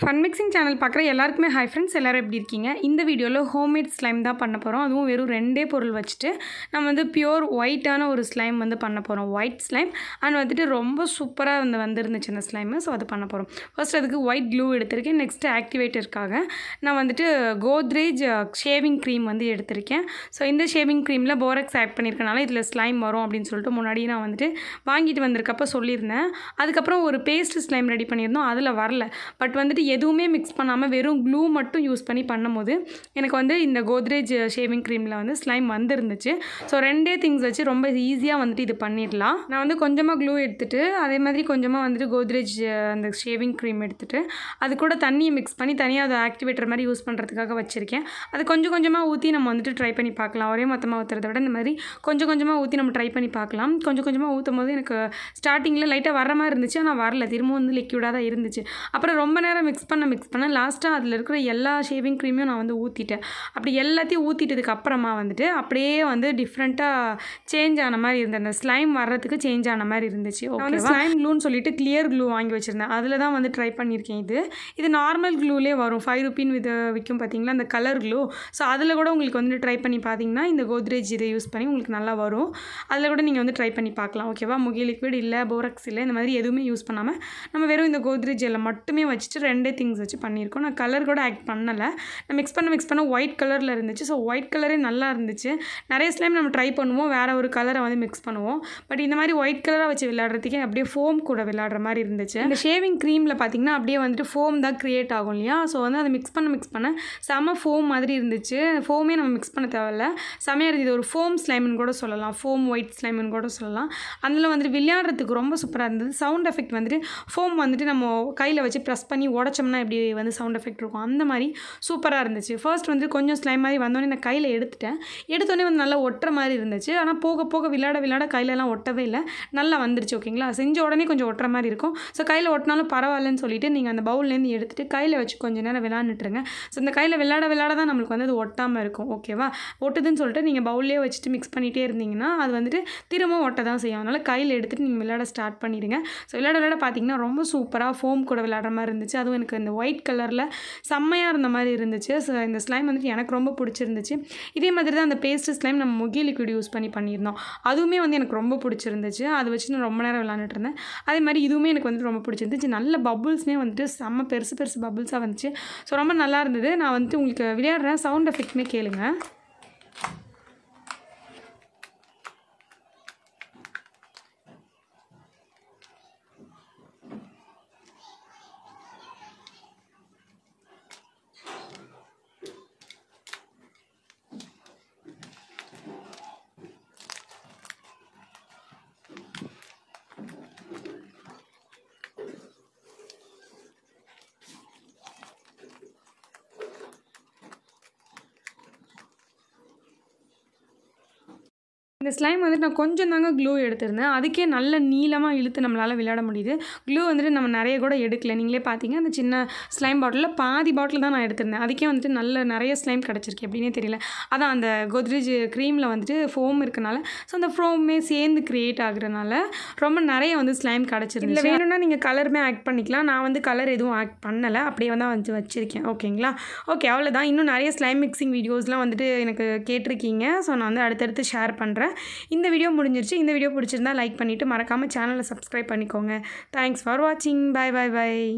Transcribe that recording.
fun mixing channel பார்க்குற எல்லாருக்குமே hi friends எல்லோரும் எப்படி இருக்கீங்க இந்த வீடியோவில் ஹோம்மேட் ஸ்லைம் தான் பண்ண போகிறோம் அதுவும் வெறும் ரெண்டே பொருள் வச்சுட்டு நம்ம வந்து பியோர் ஒயிட்டான ஒரு ஸ்லைம் வந்து பண்ண போகிறோம் ஒயிட் ஸ்லைம் அண்ட் வந்துட்டு ரொம்ப சூப்பராக வந்து வந்துருந்துச்சு அந்த ஸ்லைமு ஸோ அது பண்ண போகிறோம் ஃபர்ஸ்ட் அதுக்கு ஒயிட் க்ளூ எடுத்திருக்கேன் நெக்ஸ்ட்டு ஆக்டிவேட்டருக்காக நான் வந்துட்டு கோத்ரேஜ் ஷேவிங் க்ரீம் வந்து எடுத்திருக்கேன் ஸோ இந்த ஷேவிங் க்ரீமில் போரக்ஸ் ஆட் பண்ணியிருக்கனால இதில் ஸ்லைம் வரும் அப்படின்னு சொல்லிட்டு முன்னாடி நான் வந்துட்டு வாங்கிட்டு வந்திருக்கப்போ சொல்லியிருந்தேன் அதுக்கப்புறம் ஒரு பேஸ்ட் ஸ்லைம் ரெடி பண்ணியிருந்தோம் அதில் வரல பட் வந்துட்டு எதுவுமே மிக்ஸ் பண்ணாமல் வெறும் க்ளூ மட்டும் யூஸ் பண்ணி பண்ணும்போது எனக்கு வந்து இந்த கோத்ரேஜ் ஷேவிங் க்ரீமில் வந்து ஸ்லைம் வந்துருந்துச்சு ஸோ ரெண்டே திங்ஸ் வச்சு ரொம்ப ஈஸியாக வந்துட்டு இது பண்ணிடலாம் நான் வந்து கொஞ்சமாக க்ளூ எடுத்துகிட்டு அதே மாதிரி கொஞ்சமாக வந்துட்டு கோத்ரேஜ் அந்த ஷேவிங் க்ரீம் எடுத்துகிட்டு அது கூட தண்ணியை மிக்ஸ் பண்ணி தனியாக அதை ஆக்டிவேட்டர் மாதிரி யூஸ் பண்ணுறதுக்காக வச்சுருக்கேன் அது கொஞ்சம் கொஞ்சமாக ஊற்றி நம்ம வந்துட்டு ட்ரை பண்ணி பார்க்கலாம் ஒரே மொத்தமாக ஊற்றுறத விட இந்த மாதிரி கொஞ்சம் கொஞ்சமாக ஊற்றி நம்ம ட்ரை பண்ணி பார்க்கலாம் கொஞ்சம் கொஞ்சமாக ஊற்றும் போது எனக்கு ஸ்டார்டிங்கில் லைட்டாக வர மாதிரி இருந்துச்சு ஆனால் வரல திரும்பவும் வந்து லிக்யூடாக தான் இருந்துச்சு அப்புறம் ரொம்ப நேரம் மிக்ஸ் மிக்ஸ் பண்ண மிக்ஸ் பண்ண லாஸ்ட்டாக அதில் இருக்கிற எல்லா ஷேவிங் க்ரீமையும் நான் வந்து ஊற்றிட்டேன் அப்படி எல்லாத்தையும் ஊற்றிட்டதுக்கு அப்புறமா வந்துட்டு அப்படியே வந்து டிஃப்ரெண்ட்டாக சேஞ்ச் ஆன மாதிரி இருந்தேன் அந்த ஸ்லைம் வர்றதுக்கு சேஞ்ச் ஆன மாதிரி இருந்துச்சு ஓகே ஸ்லைம் க்ளூன்னு சொல்லிட்டு கிளியர் க்ளூ வாங்கி வச்சுருந்தேன் அதில் தான் வந்து ட்ரை பண்ணியிருக்கேன் இது இது நார்மல் க்ளூலே வரும் ஃபைவ் ருப்பின் வித விற்கும் பார்த்தீங்களா அந்த கலர் க்ளூ ஸோ அதில் கூட உங்களுக்கு வந்து ட்ரை பண்ணி பார்த்தீங்கன்னா இந்த கோத்ரேஜ் இதை யூஸ் பண்ணி உங்களுக்கு நல்லா வரும் அதில் கூட நீங்கள் வந்து ட்ரை பண்ணி பார்க்கலாம் ஓகேவா முகி லிக்விட் இல்லை போரக்ஸ் இல்லை இந்த மாதிரி எதுவுமே யூஸ் பண்ணாமல் நம்ம வெறும் இந்த கோத்ரேஜ் எல்லாம் மட்டுமே வச்சுட்டு ரெண்டு ரெண்டே திங்ஸ் வச்சு பண்ணியிருக்கோம் நான் கலர் கூட ஆக்ட் பண்ணலை நான் மிக்ஸ் பண்ண மிக்ஸ் பண்ண ஒயிட் கலரில் இருந்துச்சு ஸோ ஒயிட் கலரே நல்லா இருந்துச்சு நிறைய ஸ்லைம் நம்ம ட்ரை பண்ணுவோம் வேறு ஒரு கலரை வந்து மிக்ஸ் பண்ணுவோம் பட் இந்த மாதிரி ஒயிட் கலராக வச்சு விளையாடுறதுக்கே அப்படியே ஃபோம் கூட விளையாடுற மாதிரி இருந்துச்சு இந்த ஷேவிங் க்ரீமில் பார்த்திங்கன்னா அப்படியே வந்துட்டு ஃபோம் தான் க்ரியேட் ஆகும் இல்லையா ஸோ வந்து அதை மிக்ஸ் பண்ண மிக்ஸ் பண்ண செம ஃபோம் மாதிரி இருந்துச்சு ஃபோமே நம்ம மிக்ஸ் பண்ண தேவையில்ல செமையாக இருந்தது ஒரு ஃபோம் ஸ்லைமுன்னு கூட சொல்லலாம் ஃபோம் ஒயிட் ஸ்லைமுன்னு கூட சொல்லலாம் அதில் வந்துட்டு விளையாடுறதுக்கு ரொம்ப சூப்பராக இருந்தது சவுண்ட் எஃபெக்ட் வந்துட்டு ஃபோம் வந்துட்டு நம்ம கையில் வச்சு ப்ரெஸ் பண்ணி உடச்சி வச்சோம்னா இப்படி வந்து சவுண்ட் எஃபெக்ட் இருக்கும் அந்த மாதிரி சூப்பராக இருந்துச்சு ஃபர்ஸ்ட் வந்து கொஞ்சம் ஸ்லைம் மாதிரி வந்தோடனே நான் கையில் எடுத்துட்டேன் எடுத்தோடனே வந்து நல்லா ஒட்டுற மாதிரி இருந்துச்சு ஆனால் போக போக விளையாட விளையாட கையிலலாம் ஒட்டவே இல்லை நல்லா வந்துருச்சு ஓகேங்களா செஞ்ச உடனே கொஞ்சம் ஒட்டுற மாதிரி இருக்கும் ஸோ கையில் ஒட்டினாலும் பரவாயில்லன்னு சொல்லிட்டு நீங்கள் அந்த பவுல்லேருந்து எடுத்துகிட்டு கையில் வச்சு கொஞ்சம் நேரம் விளாண்டுட்டுருங்க ஸோ இந்த கையில் விளையாட விளையாட தான் நம்மளுக்கு வந்து அது ஒட்டாமல் இருக்கும் ஓகேவா ஒட்டுதுன்னு சொல்லிட்டு நீங்கள் பவுல்லே வச்சுட்டு மிக்ஸ் பண்ணிகிட்டே இருந்தீங்கன்னா அது வந்துட்டு திரும்பவும் ஒட்ட தான் செய்யும் அதனால் கையில் எடுத்துகிட்டு நீங்கள் விளையாட ஸ்டார்ட் பண்ணிடுங்க ஸோ விளையாட விளையாட பார்த்தீங்கன்னா ரொம்ப சூப்பராக ஃபோம் கூட விளையாடுற மாதிரி இருந்துச்சு அதுவும் எனக்கு எனக்கு இந்த ஒயிட் கலரில் செம்மையாக இருந்த மாதிரி இருந்துச்சு ஸோ இந்த ஸ்லைம் வந்துட்டு எனக்கு ரொம்ப பிடிச்சிருந்துச்சு இதே மாதிரி தான் அந்த பேஸ்ட் ஸ்லைம் நம்ம முகி லிக்விட் யூஸ் பண்ணி பண்ணியிருந்தோம் அதுவுமே வந்து எனக்கு ரொம்ப பிடிச்சிருந்துச்சு அதை வச்சு நான் ரொம்ப நேரம் விளாண்டுட்டு இருந்தேன் அதே மாதிரி இதுவுமே எனக்கு வந்துட்டு ரொம்ப பிடிச்சிருந்துச்சு நல்ல பபுள்ஸ்மே வந்துட்டு செம்ம பெருசு பெருசு பபுள்ஸாக வந்துச்சு ஸோ ரொம்ப நல்லா இருந்தது நான் வந்துட்டு உங்களுக்கு விளையாடுறேன் சவுண்ட் எஃபெக்ட்மே கேளுங்கள் இந்த ஸ்லைம் வந்துட்டு நான் கொஞ்சம் தாங்க க்ளூ எடுத்திருந்தேன் அதுக்கே நல்ல நீளமாக இழுத்து நம்மளால் விளையாட முடியுது க்ளூ வந்துட்டு நம்ம நிறைய கூட எடுக்கல நீங்களே பார்த்தீங்க அந்த சின்ன ஸ்லைம் பாட்டிலில் பாதி பாட்டில் தான் நான் எடுத்திருந்தேன் அதுக்கே வந்துட்டு நல்ல நிறைய ஸ்லைம் கிடச்சிருக்கு எப்படின்னே தெரியல அதான் அந்த கோத்ரேஜ் க்ரீமில் வந்துட்டு ஃபோம் இருக்கனால ஸோ அந்த ஃபோமே சேர்ந்து க்ரியேட் ஆகுறனால ரொம்ப நிறைய வந்து ஸ்லைம் கிடச்சிருக்கு வேணும்னா நீங்கள் கலருமே ஆக்ட் பண்ணிக்கலாம் நான் வந்து கலர் எதுவும் ஆக்ட் பண்ணலை அப்படியே தான் வந்து வச்சுருக்கேன் ஓகேங்களா ஓகே அவ்வளோதான் இன்னும் நிறைய ஸ்லைம் மிக்சிங் வீடியோஸ்லாம் வந்துட்டு எனக்கு கேட்டிருக்கீங்க ஸோ நான் வந்து அடுத்தடுத்து ஷேர் பண்ணுறேன் இந்த வீடியோ முடிஞ்சிருச்சு இந்த வீடியோ பிடிச்சிருந்தா லைக் பண்ணிவிட்டு மறக்காமல் சேனலை சப்ஸ்கிரைப் பண்ணிக்கோங்க தேங்க்ஸ் ஃபார் வாட்சிங் பாய் பாய் பாய்